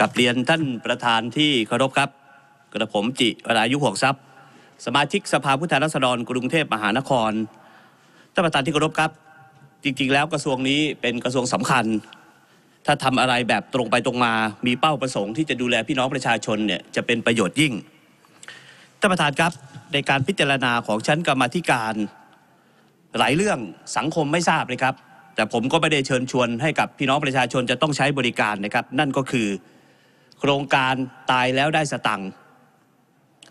กับเรียนท่านประธานที่เคารพครับ กระผมจิรายุห่วงทรัพย์สมาชิกสภาผู้แทนราษฎรกรุงเทพมหานครท่านประธานที่เคารพครับ จริงๆแล้วกระทรวงนี้เป็นกระทรวงสำคัญ ถ้าทำอะไรแบบตรงไปตรงมา มีเป้าประสงค์ที่จะดูแลพี่น้องประชาชนเนี่ยจะเป็นประโยชน์ยิ่งท่านประธานครับในการพิจารณาของชั้นกรรมธิการ หลายเรื่องสังคมไม่ทราบเลยครับ แต่ผมก็ไม่ได้เชิญชวน ให้กับพี่น้องประชาชนจะต้องใช้บริการนะครับ นั่นก็คือโครงการตายแล้วได้สตังค์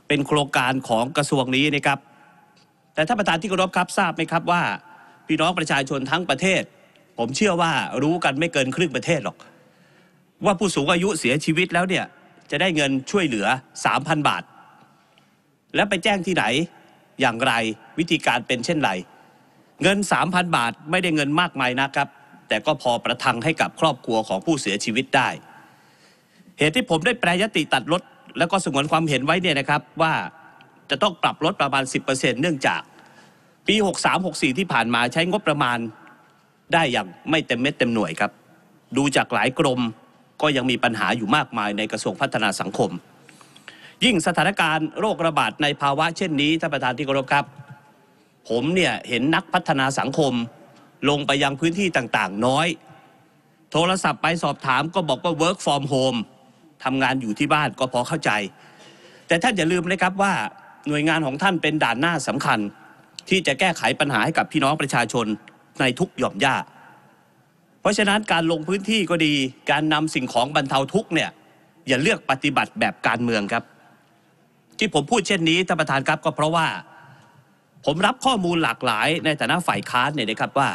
เป็นโครงการของกระทรวงนี้นะครับ แต่ท่านประธานที่เคารพครับทราบไหมครับว่า พี่น้องประชาชนทั้งประเทศ ผมเชื่อว่ารู้กันไม่เกินครึ่งประเทศหรอก ว่าผู้สูงอายุเสียชีวิตแล้วเนี่ยจะได้เงินช่วยเหลือ 3,000 บาท และไปแจ้งที่ไหนอย่างไรวิธีการเป็นเช่นไร เงิน 3,000 บาทไม่ได้เงินมากมายนะครับ แต่ก็พอประทังให้กับครอบครัวของผู้เสียชีวิตได้เหตุที่ผมได้แปรยติตัดลด แล้วก็สงวนความเห็นไว้เนี่ยนะครับ ว่าจะต้องปรับลดประมาณ 10%เนื่องจากปี 63-64 ที่ผ่านมาใช้งบประมาณได้อย่างไม่เต็มเม็ดเต็มหน่วยครับ ดูจากหลายกรมก็ยังมีปัญหาอยู่มากมายในกระทรวงพัฒนาสังคม ยิ่งสถานการณ์โรคระบาดในภาวะเช่นนี้ท่านประธานที่เคารพครับ ผมเนี่ยเห็นนักพัฒนาสังคมลงไปยังพื้นที่ต่างๆ น้อย โทรศัพท์ไปสอบถาม ก็บอกว่า work from home ทำงานอยู่ที่บ้านก็พอเข้าใจ แต่ท่านอย่าลืมนะครับว่า หน่วยงานของท่านเป็นด่านหน้าสำคัญ ที่จะแก้ไขปัญหาให้กับพี่น้องประชาชนในทุกหย่อมย่าเพราะฉะนั้นการลงพื้นที่ก็ดีการนำสิ่งของบรรเทาทุกเนี่ยอย่าเลือกปฏิบัติแบบการเมืองครับ ที่ผมพูดเช่นนี้ท่านประธานครับก็เพราะว่า ผมรับข้อมูลหลากหลายในฐานะฝ่ายค้านเนี่ยนะครับว่า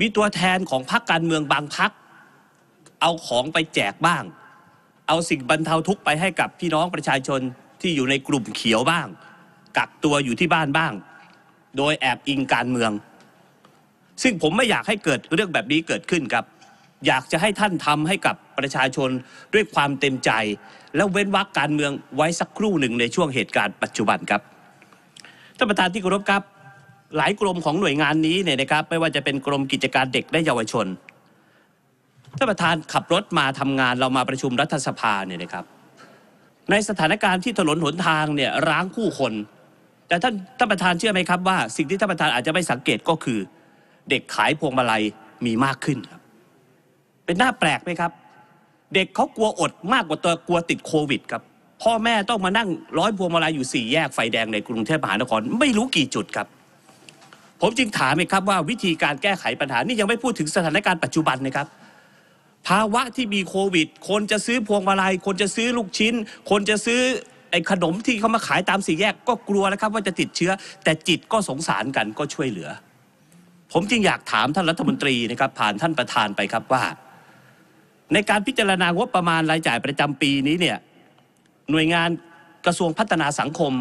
มีตัวแทนของพรรคการเมืองบางพรรคเอาของไปแจกบ้างเอาสิ่งบรรเทาทุกข์ไปให้กับพี่น้องประชาชนที่อยู่ในกลุ่มเขียวบ้าง กักตัวอยู่ที่บ้านบ้าง โดยแอบอิงการเมือง ซึ่งผมไม่อยากให้เกิดเรื่องแบบนี้เกิดขึ้นครับ อยากจะให้ท่านทำให้กับประชาชนด้วยความเต็มใจ และเว้นวรรคการเมืองไว้สักครู่หนึ่งในช่วงเหตุการณ์ปัจจุบันครับท่านประธานที่เคารพครับหลายกรมของหน่วยงานนี้เนี่ยนะครับไม่ว่าจะเป็นกรมกิจการเด็กและเยาวชนท่านประธานขับรถมาทำงานเรามาประชุมรัฐสภาเนี่ยนะครับ ในสถานการณ์ที่ถนนหนทางเนี่ยร้างคู่คน แต่ท่านท่านประธานเชื่อไหมครับว่าสิ่งที่ท่านประธานอาจจะไม่สังเกตก็คือ เด็กขายพวงมาลัยมีมากขึ้นครับเป็นหน้าแปลกไหมครับ เด็กเขากลัวอดมากกว่าตัวกลัวติดโควิดครับพ่อแม่ต้องมานั่งร้อยพวงมาลัยอยู่สี่แยกไฟแดงในกรุงเทพมหานครไม่รู้กี่จุดครับผมจึงถามไหมครับว่าวิธีการแก้ไขปัญหานี่ยังไม่พูดถึงสถานการณ์ปัจจุบันนะครับภาวะที่มีโควิด คนจะซื้อพวงมาลัย คนจะซื้อลูกชิ้น คนจะซื้อไอ้ขนมที่เขามาขายตามสี่แยกก็กลัวนะครับว่าจะติดเชื้อ แต่จิตก็สงสารกันก็ช่วยเหลือ ผมจึงอยากถามท่านรัฐมนตรีนะครับผ่านท่านประธานไปครับว่า ในการพิจารณางบประมาณรายจ่ายประจำปีนี้เนี่ยหน่วยงานกระทรวงพัฒนาสังคม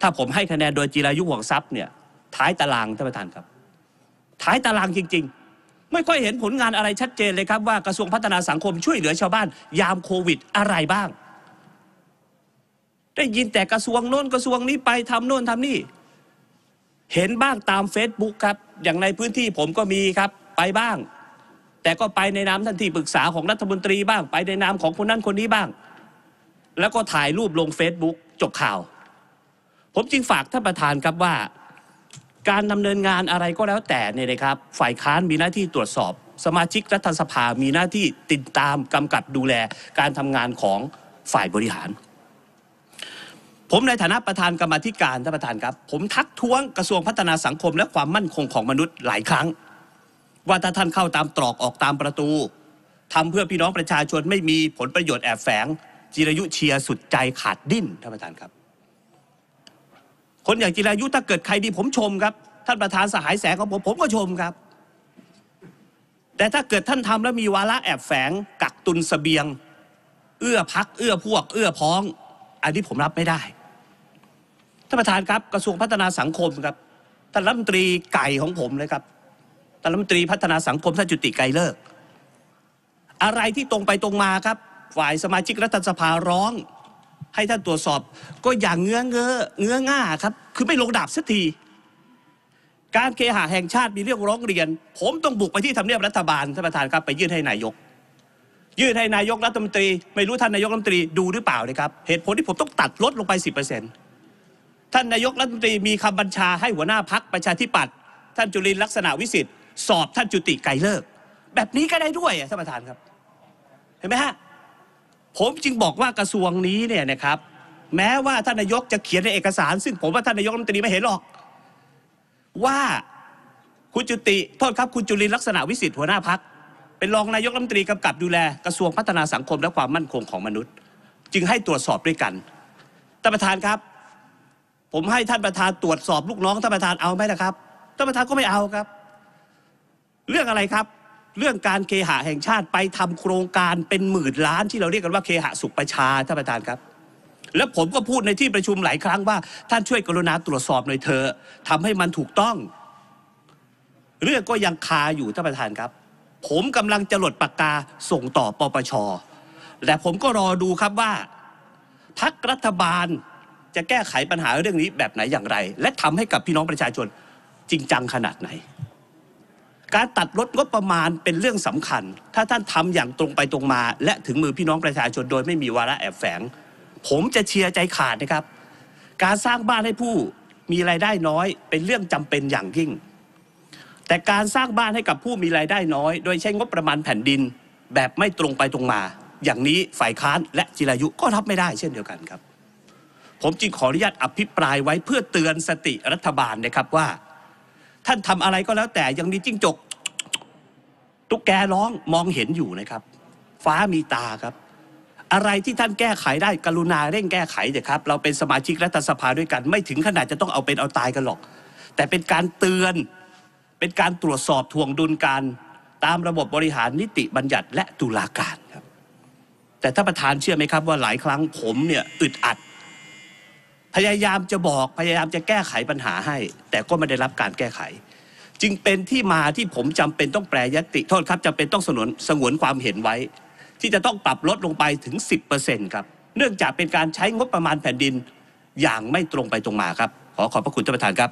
ถ้าผมให้คะแนนโดยจีรายุห่วงทรัพย์เนี่ยท้ายตารางท่านประธานครับท้ายตารางจริง ๆไม่ค่อยเห็นผลงานอะไรชัดเจนเลยครับว่ากระทรวงพัฒนาสังคมช่วยเหลือชาวบ้าน ยามโควิด อะไรบ้าง ได้ยินแต่กระทรวงโน้นกระทรวงนี้ไปทำโน่นทำนี่ เห็นบ้างตามเฟซบุ๊กครับอย่างในพื้นที่ผมก็มีครับไปบ้าง แต่ก็ไปในนามท่านที่ปรึกษาของรัฐมนตรีบ้าง ไปในนามของคนนั้นคนนี้บ้าง แล้วก็ถ่ายรูปลงเฟซบุ๊กจบข่าว ผมจึงฝากท่านประธานครับว่าการดำเนินงานอะไรก็แล้วแต่เนี่ยนะครับฝ่ายค้านมีหน้าที่ตรวจสอบ สมาชิกรัฐสภา มีหน้าที่ติดตามกำกับดูแลการทำงานของฝ่ายบริหาร ผมในฐานะประธานกรรมธิการท่านประธานครับ ผมทักท้วงกระทรวงพัฒนาสังคมและความมั่นคงของมนุษย์หลายครั้งว่าถ้าท่านเข้าตามตรอกออกตามประตู ทำเพื่อพี่น้องประชาชนไม่มีผลประโยชน์แอบแฝงจิรยุเชียสุดใจขาดดิ้นท่านประธานครับคนอย่างจิรายุถ้าเกิดใครดีผมชมครับท่านประธานสหายแสงของผมผมก็ชมครับ แต่ถ้าเกิดท่านทำแล้วมีวาระแอบแฝงกักตุนสเสบียง เอื้อพักเอื้อพวก เอื้อพ้อง อันนี้ผมรับไม่ได้ ท่านประธานครับกระทรวงพัฒนาสังคมครับท่านรัฐมนตรีไก่ของผมเลยครับท่านรัฐมนตรีพัฒนาสังคมท่านจุติไกลเลิก อะไรที่ตรงไปตรงมาครับฝ่ายสมาชิกรัฐสภาร้องให้ท่านตรวจสอบก็อย่างเงื้อเงื้อเงื้อง่าครับ คือไม่ลงดาบสักทีการเคหะแห่งชาติมีเรื่องร้องเรียน ผมต้องบุกไปที่ทำเนียบรัฐบาลท่านประธานครับไปยื่นให้นายกยื่นให้นายกรัฐมนตรี ไม่รู้ท่านนายกรัฐมนตรีดูหรือเปล่าเลยครับเหตุผลที่ผมต้องตัดลดลงไป10%ท่านนายกรัฐมนตรี มีคำบัญชาให้หัวหน้าพักประชาธิปัตย์ท่านจุลินลักษณะวิสิทธิ์สอบ ท่านจุติไกรเลิก แบบนี้ก็ได้ด้วยท่านประธานครับ เห็นไหมฮะผมจึงบอกว่ากระทรวงนี้เนี่ยนะครับ แม้ว่าท่านนายกจะเขียนในเอกสารซึ่งผมว่าท่านนายกรัฐมนตรีไม่เห็นหรอก ว่าคุณจุติโทษครับคุณจุลินลักษณะวิสิทธิ์หัวหน้าพักเป็นรองนายกรัฐมนตรีกำกับดูแลกระทรวงพัฒนาสังคมและความมั่นคงของมนุษย์ จึงให้ตรวจสอบด้วยกันท่านประธานครับ ผมให้ท่านประธานตรวจสอบลูกน้องท่านประธานเอาไหมนะครับท่านประธานก็ไม่เอาครับ เรื่องอะไรครับเรื่องการเคหะแห่งชาติไปทำโครงการเป็นหมื่นล้านที่เราเรียกกันว่าเคหะสุขประชาท่านประธานครับ แล้วผมก็พูดในที่ประชุมหลายครั้งว่าท่านช่วยกรุณาตรวจสอบหน่อยเถอะทำให้มันถูกต้องเรื่องก็ยังคาอยู่ท่านประธานครับ ผมกำลังจะหลดปากกาส่งต่อปปชแต่ผมก็รอดูครับว่าพักรัฐบาลจะแก้ไขปัญหาเรื่องนี้แบบไหนอย่างไร และทำให้กับพี่น้องประชาชนจริงจังขนาดไหนการตัดลดงบประมาณเป็นเรื่องสำคัญ ถ้าท่านทำอย่างตรงไปตรงมา และถึงมือพี่น้องประชาชนโดยไม่มีวาระแอบแฝง ผมจะเชียร์ใจขาดนะครับ การสร้างบ้านให้ผู้มีรายได้น้อยเป็นเรื่องจำเป็นอย่างยิ่ง แต่การสร้างบ้านให้กับผู้มีรายได้น้อย โดยใช้งบประมาณแผ่นดินแบบไม่ตรงไปตรงมา อย่างนี้ฝ่ายค้านและจิรายุก็รับไม่ได้ เช่นเดียวกันครับ ผมจึงขออนุญาตอภิปรายไว้เพื่อเตือนสติรัฐบาลนะครับว่าท่านทำอะไรก็แล้วแต่ยังมีจิ้งจกตุ๊กแกร้องมองเห็นอยู่นะครับ ฟ้ามีตาครับ อะไรที่ท่านแก้ไขได้ กรุณาเร่งแก้ไขเถอะครับเราเป็นสมาชิกรัฐสภาด้วยกัน ไม่ถึงขนาดจะต้องเอาเป็นเอาตายกันหรอก แต่เป็นการเตือนเป็นการตรวจสอบทวงดุลการ ตามระบบบริหารนิติบัญญัติและตุลาการครับแต่ท่านประธานเชื่อไหมครับว่าหลายครั้งผมเนี่ย อึดอัดพยายามจะบอก พยายามจะแก้ไขปัญหาให้ แต่ก็ไม่ได้รับการแก้ไข จึงเป็นที่มาที่ผมจำเป็นต้องแปรยติโทษครับจำเป็นต้องสนวนสงวนความเห็นไว้ ที่จะต้องปรับลดลงไปถึง 10%ครับ เนื่องจากเป็นการใช้งบประมาณแผ่นดินอย่างไม่ตรงไปตรงมาครับ ขอขอบพระคุณท่านประธานครับ